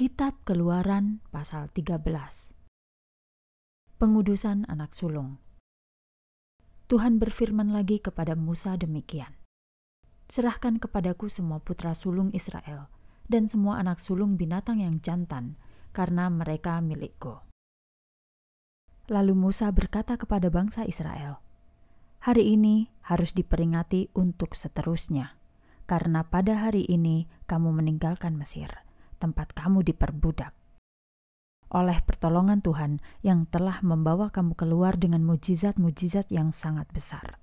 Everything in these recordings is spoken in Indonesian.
Kitab Keluaran pasal 13. Pengudusan anak sulung. Tuhan berfirman lagi kepada Musa demikian. Serahkan kepadaku semua putra sulung Israel dan semua anak sulung binatang yang jantan, karena mereka milikku. Lalu Musa berkata kepada bangsa Israel, "Hari ini harus diperingati untuk seterusnya, karena pada hari ini kamu meninggalkan Mesir." tempat kamu diperbudak. Oleh pertolongan Tuhan yang telah membawa kamu keluar dengan mujizat-mujizat yang sangat besar.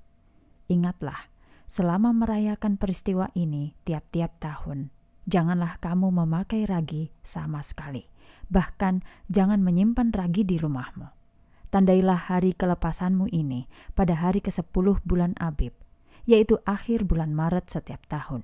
Ingatlah, selama merayakan peristiwa ini tiap-tiap tahun, janganlah kamu memakai ragi sama sekali. Bahkan jangan menyimpan ragi di rumahmu. Tandailah hari kelepasanmu ini pada hari ke-10 bulan Abib, yaitu akhir bulan Maret setiap tahun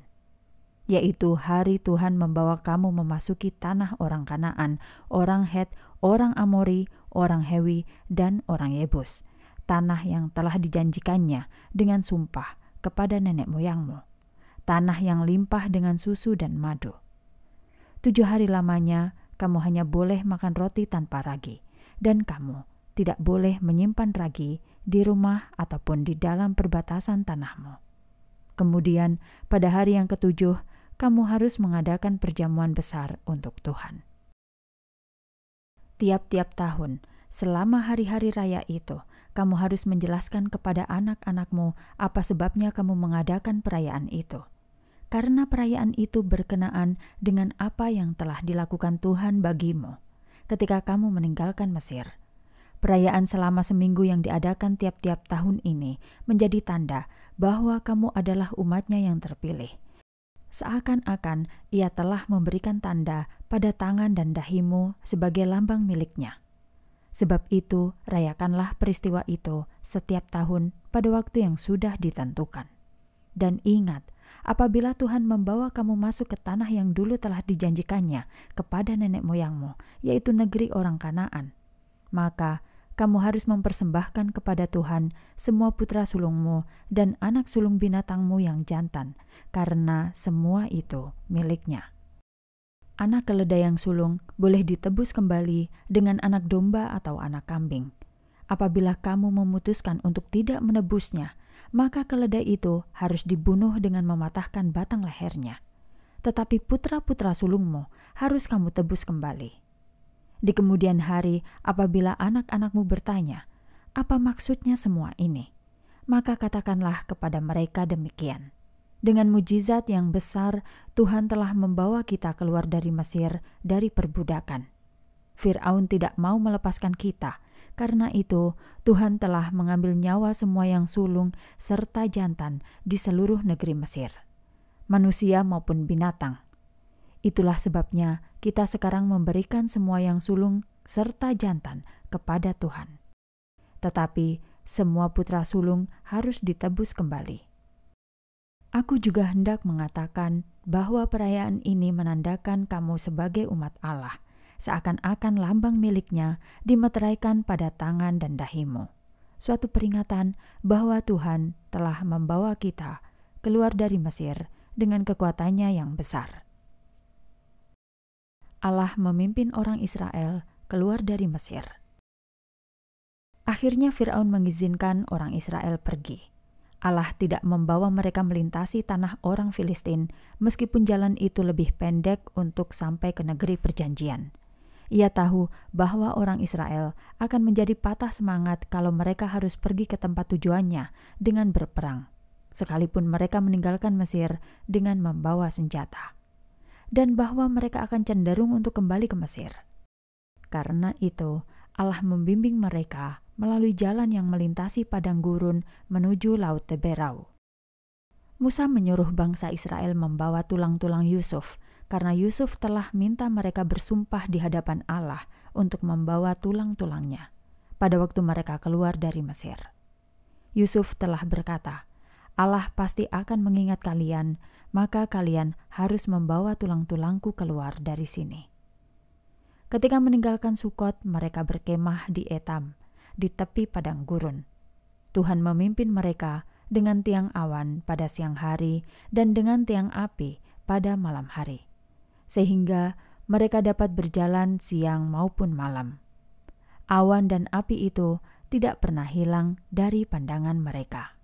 yaitu hari Tuhan membawa kamu memasuki tanah orang Kanaan, orang Het, orang Amori, orang Hewi, dan orang Yebus, tanah yang telah dijanjikannya dengan sumpah kepada nenek moyangmu, tanah yang limpah dengan susu dan madu. Tujuh hari lamanya kamu hanya boleh makan roti tanpa ragi, dan kamu tidak boleh menyimpan ragi di rumah ataupun di dalam perbatasan tanahmu. Kemudian, pada hari yang ketujuh, kamu harus mengadakan perjamuan besar untuk Tuhan. Tiap-tiap tahun, selama hari-hari raya itu, kamu harus menjelaskan kepada anak-anakmu apa sebabnya kamu mengadakan perayaan itu. Karena perayaan itu berkenaan dengan apa yang telah dilakukan Tuhan bagimu ketika kamu meninggalkan Mesir. Perayaan selama seminggu yang diadakan tiap-tiap tahun ini menjadi tanda bahwa kamu adalah umatnya yang terpilih, seakan-akan ia telah memberikan tanda pada tangan dan dahimu sebagai lambang miliknya. Sebab itu, rayakanlah peristiwa itu setiap tahun pada waktu yang sudah ditentukan. Dan ingat, apabila Tuhan membawa kamu masuk ke tanah yang dulu telah dijanjikannya kepada nenek moyangmu, yaitu negeri orang Kanaan, maka kamu harus mempersembahkan kepada Tuhan semua putra sulungmu dan anak sulung binatangmu yang jantan, karena semua itu miliknya. Anak keledai yang sulung boleh ditebus kembali dengan anak domba atau anak kambing. Apabila kamu memutuskan untuk tidak menebusnya, maka keledai itu harus dibunuh dengan mematahkan batang lehernya. Tetapi putra-putra sulungmu harus kamu tebus kembali. Di kemudian hari, apabila anak-anakmu bertanya, "Apa maksudnya semua ini?" maka katakanlah kepada mereka demikian: "Dengan mujizat yang besar, Tuhan telah membawa kita keluar dari Mesir dari perbudakan." Firaun tidak mau melepaskan kita. Karena itu, Tuhan telah mengambil nyawa semua yang sulung serta jantan di seluruh negeri Mesir, manusia maupun binatang. Itulah sebabnya kita sekarang memberikan semua yang sulung serta jantan kepada Tuhan. Tetapi semua putra sulung harus ditebus kembali. Aku juga hendak mengatakan bahwa perayaan ini menandakan kamu sebagai umat Allah, seakan-akan lambang miliknya dimeteraikan pada tangan dan dahimu. Suatu peringatan bahwa Tuhan telah membawa kita keluar dari Mesir dengan kekuatannya yang besar. Allah memimpin orang Israel keluar dari Mesir. Akhirnya Firaun mengizinkan orang Israel pergi. Allah tidak membawa mereka melintasi tanah orang Filistin, meskipun jalan itu lebih pendek untuk sampai ke negeri perjanjian. Ia tahu bahwa orang Israel akan menjadi patah semangat kalau mereka harus pergi ke tempat tujuannya dengan berperang, sekalipun mereka meninggalkan Mesir dengan membawa senjata dan bahwa mereka akan cenderung untuk kembali ke Mesir. Karena itu, Allah membimbing mereka melalui jalan yang melintasi padang gurun menuju Laut Teberau. Musa menyuruh bangsa Israel membawa tulang-tulang Yusuf karena Yusuf telah minta mereka bersumpah di hadapan Allah untuk membawa tulang-tulangnya pada waktu mereka keluar dari Mesir. Yusuf telah berkata, Allah pasti akan mengingat kalian, maka kalian harus membawa tulang-tulangku keluar dari sini. Ketika meninggalkan Sukot, mereka berkemah di Etam, di tepi padang gurun. Tuhan memimpin mereka dengan tiang awan pada siang hari dan dengan tiang api pada malam hari, sehingga mereka dapat berjalan siang maupun malam. Awan dan api itu tidak pernah hilang dari pandangan mereka.